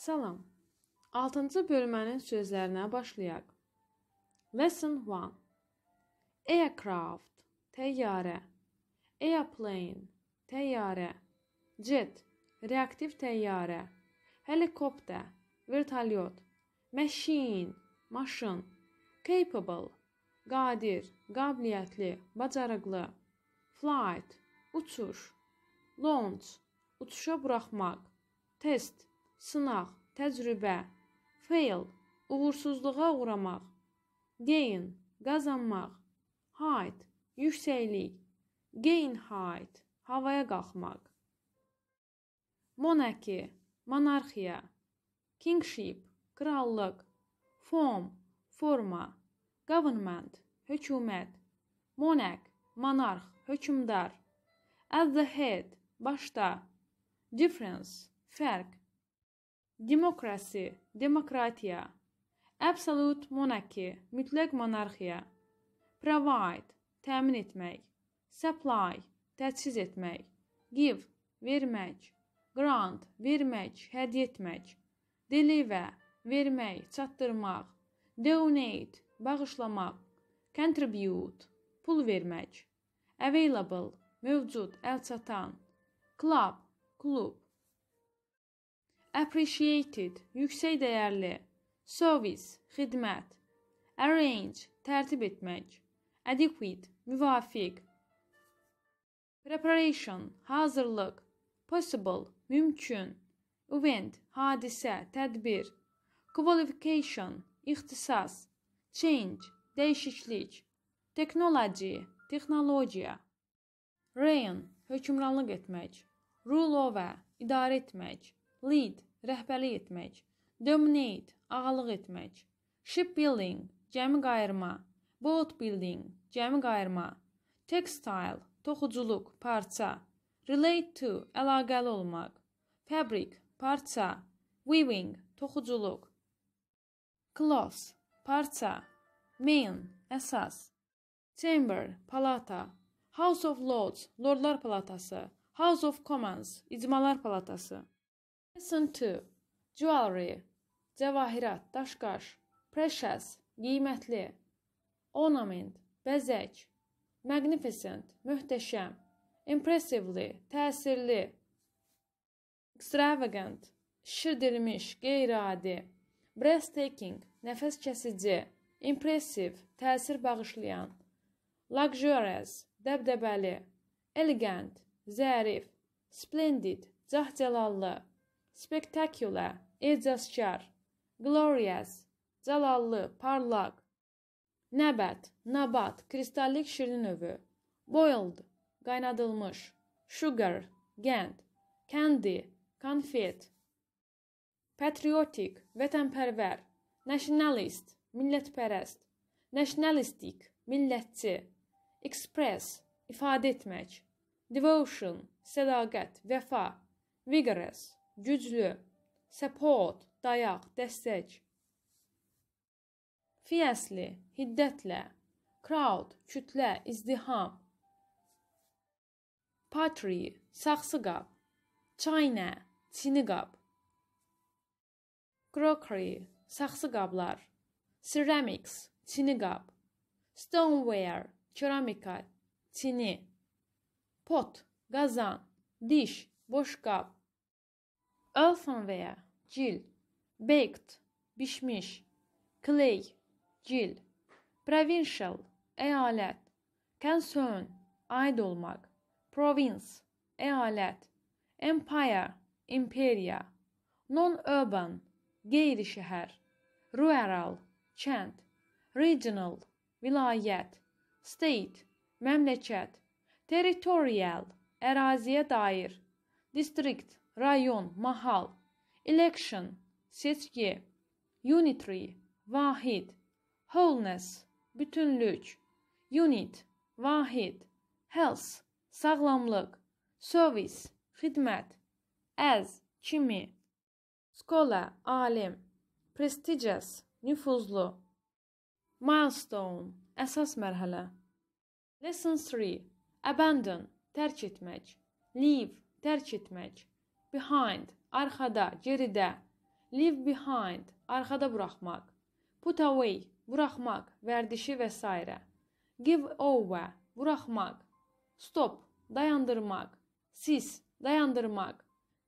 Salam. 6-cı bölmənin sözlərinə başlayaq. Lesson 1. Aircraft təyyarə. Airplane təyyarə. Jet reaktiv təyyarə. Helikopter vertolyot. Machine maşın. Capable qadir, qabiliyyətli, bacarıqlı. Flight uçuş. Launch uçuşa buraxmaq. Test sınaq, təcrübə, fail, uğursuzluğa uğramaq, gain, qazanmaq, height, yüksəklik, gain height, havaya qalxmaq. Monarki, monarxiya, kingship, krallıq, form, forma, government, hökumət, monarch, monarx, hökmdar, at the head, başda, difference, fərq, Demokrasi, demokratiya. Absolute monarchy, mütləq monarxiya. Provide, təmin etmək. Supply, təchiz etmək. Give, vermək. Grant, vermək, hədiyyə etmək. Deliver, vermək, çatdırmaq. Donate, bağışlamaq. Contribute, pul vermək. Available, mövcud, əlçatan. Club, klub appreciated yüksək dəyərli, service xidmət, arrange tərtib etmək, adequate müvafiq, preparation hazırlıq, possible mümkün, event hadisə, tədbir, qualification ixtisas, change dəyişiklik, technology texnologiya, reign hökmranlıq etmək, rule over idarə etmək Lead rəhbərlik etmək. Dominate ağalıq etmək. Shipbuilding gəmi qayırma. Boat building gəmi qayırma. Textile toxuculuq, parça. Relate to əlaqəli olmaq. Fabric parça. Weaving toxuculuq. Close parça. Main əsas. Chamber palata. House of Lords lordlar palatası. House of Commons icmalar palatası. Listen to – jewelry, cəvahirat, daşqaş, precious, qiymətli, ornament, bəzək, magnificent, möhtəşəm, impressively, təsirli, extravagant, şişirdilmiş, qeyri-adi, breathtaking, nəfəs kəsici, impressive, təsir bağışlayan, luxurious, dəbdəbəli, elegant, zərif, splendid, cəhcəlallı, spectacular, ecazkar, glorious, zəlallı, parlaq. Nəbət, nabat, kristallik şirin növü. Boiled, qaynadılmış. Sugar, qənd. Candy, konfet. Patriotic, vətənpərvər. Nationalist, millətpərəst. Nationalistik, millətçi. Express, ifadə etmək. Devotion, sədaqət, vəfa. Vigorous, güclü, support, dayaq, dəstək. Fiyasli, hiddətlə, crowd, kütlə, izdiham. Patri, saxsı qab. China, çini qab. Crockery, saxsı qablar. Ceramics, çini qab. Stoneware, keramika, çini. Pot, qazan, diş, boş qab. Earthen veya cil, baked, pişmiş, clay, cil, provincial, eyalet, concern, aid olmak, province, eyalet, empire, imperia, non-urban, gayri şehir, rural, kent, regional, vilayet, state, memleket, territorial, eraziye dair, district, rayon, mahal, election, seçki, unitary, vahid, wholeness, bütünlük, unit, vahid, health, sağlamlıq, service, xidmət, as, kimi, scholar, alim, prestigious, nüfuzlu, milestone, əsas mərhələ. Lesson 3. Abandon, tərk etmək, leave, tərk etmək, behind, arxada, geridə. Leave behind, arxada buraxmaq. Put away, buraxmaq, vərdişi və s. Give over, buraxmaq. Stop, dayandırmaq. Cease, dayandırmaq.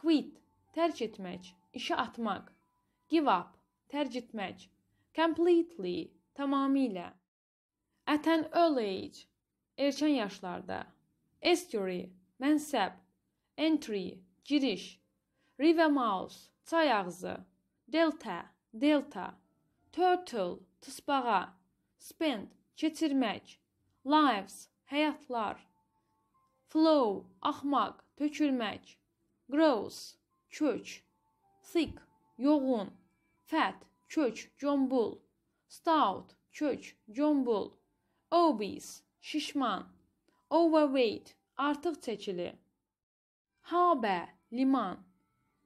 Quit, tərk etmək, işə atmaq. Give up, tərk etmək. Completely, tamamilə. At an early age, erkən yaşlarda. Estuary, mənsəb. Entry, giriş, river mouse, çay ağzı, delta, delta, turtle, tısbağa, spend, keçirmək, lives, həyatlar, flow, axmaq, tökülmək, grows, kök, thick, yoğun, fat, kök, combul, stout, kök, combul, obese, şişman, overweight, artıq çəkili. Habə, liman,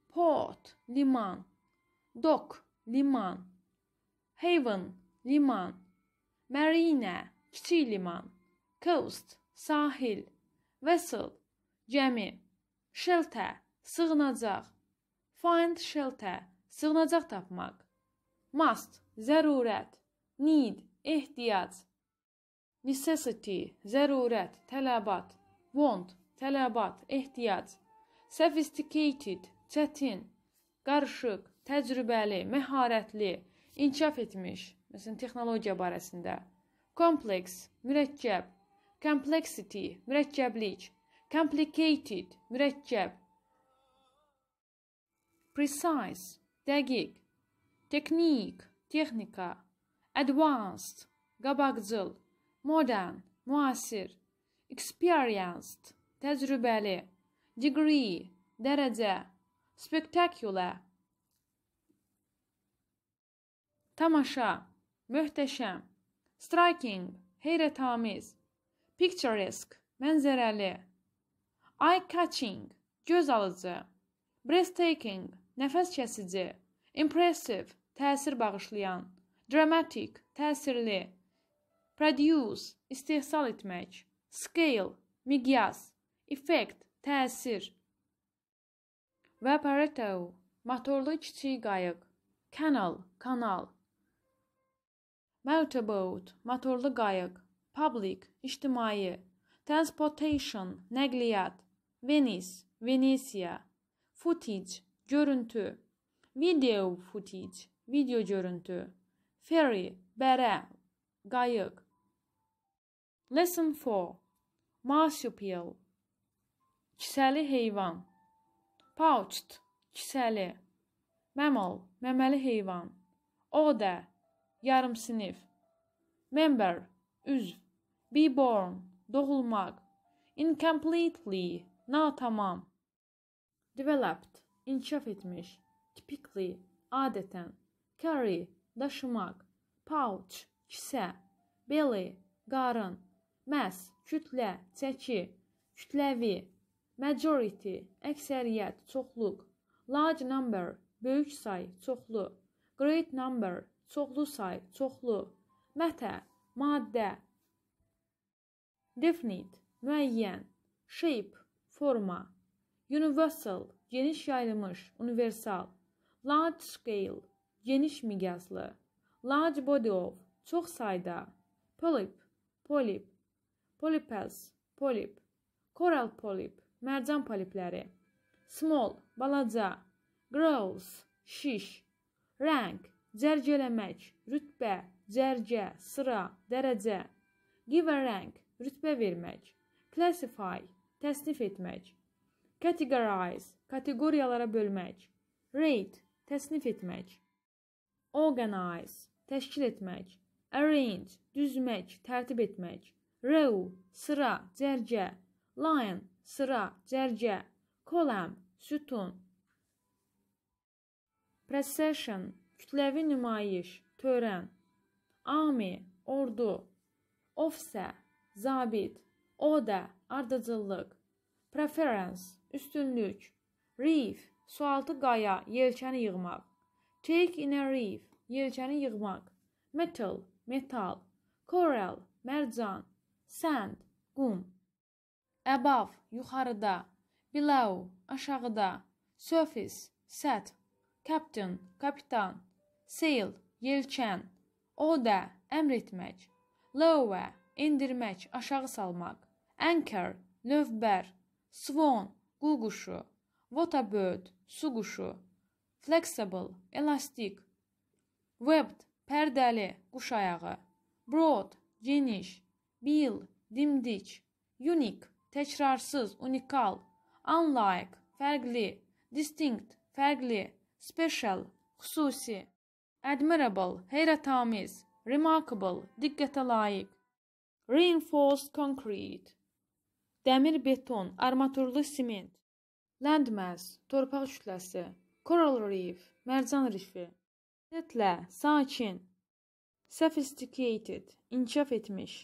port, liman, dock, liman, haven, liman, marina, kiçik liman, coast, sahil, vessel, gəmi, shelter, sığınacaq, find shelter, sığınacaq tapmaq, must, zərurət, need, ehtiyac, necessity, zərurət, tələbat, want, tələbat, ehtiyac sophisticated, çətin, qarışıq, təcrübəli, məharətli, inkişaf etmiş, məsələn, texnologiya barəsində. Complex, mürəkkəb, complexity, mürəkkəblik, complicated, mürəkkəb. Precise, dəqiq. Teknik, texnika. Advanced, qabaqcıl. Modern, müasir. Experienced, təcrübəli degree, dərəcə, spectacular, tamaşa, möhtəşəm, striking, heyrətamiz, picturesque, mənzərəli, eye-catching, göz alıcı, breathtaking, nəfəs kəsici, impressive, təsir bağışlayan, dramatic, təsirli, produce, istehsal etmək, scale, miqyas, effect, Təsir Vaporetto Motorlu kiçik qayıq Canal Kanal Motorboat Motorlu qayıq Public İctimai Transportation Nəqliyyat Venice Venesiya Footage Görüntü Video footage Video görüntü Ferry Bərə Qayıq Lesson 4 Marsupial Kisəli heyvan. Pouched. Kisəli. Mammal. Məməli heyvan. Odə. Yarım sinif. Member. Üzv. Be born. Doğulmaq. Incompletely. Natamam. Developed. İnkişaf etmiş. Typically. Adətən. Carry. Daşımaq. Pouch. Kisə. Belly. Qarın. Məs. Kütlə. Çəki. Kütləvi. Majority, əksəriyyət, çoxluq. Large number, böyük say, çoxlu. Great number, çoxlu say, çoxlu. Mətə, maddə. Definite, müəyyən. Shape, forma. Universal, geniş yayılmış, universal. Large scale, geniş miqyaslı. Large body of, çox sayda. Polyp, polip. Polypes, polip. Coral polip mərcan polipləri. Small, balaca. Grows, şiş. Rəng, cərgələmək, rütbə, cərgə, sıra, dərəcə. Give a rank, rütbə vermək. Classify, təsnif etmək. Categorize, kateqoriyalara bölmək. Rate, təsnif etmək. Organize, təşkil etmək. Arrange, düzmək, tərtib etmək. Row, sıra, cərgə. Line, sıra, cərgə, kolam, sütun. Procession, kütləvi nümayiş, törən. Army, ordu. Ofsə, zabit. Oda, ardıcıllıq. Preference, üstünlük. Reef, sualtı qaya, yelkəni yığmaq. Take in a reef, yelkəni yığmaq. Metal, metal. Coral, mərcan. Sand, qum. Above, yuxarıda. Below, aşağıda. Surface, sət. Captain, kapitan. Sail, yelçən. Order, əmr etmək. Lower, endirmək, aşağı salmaq. Anchor, lövbər. Swan, qu-quşu. Waterbird, su quşu. Flexible, elastik. Webbed, pərdəli, quş ayağı. Broad, geniş. Bill, dimdik. Unique, təkrarsız, unikal, unlike, fərqli, distinct, fərqli, special, xüsusi, admirable, heyrətamiz, remarkable, diqqətə layiq, reinforced concrete, dəmir beton, armaturlu siment, landmass, torpaq kütləsi, coral reef, mərcan rifi, setlə, sakin, sophisticated, inkişaf etmiş,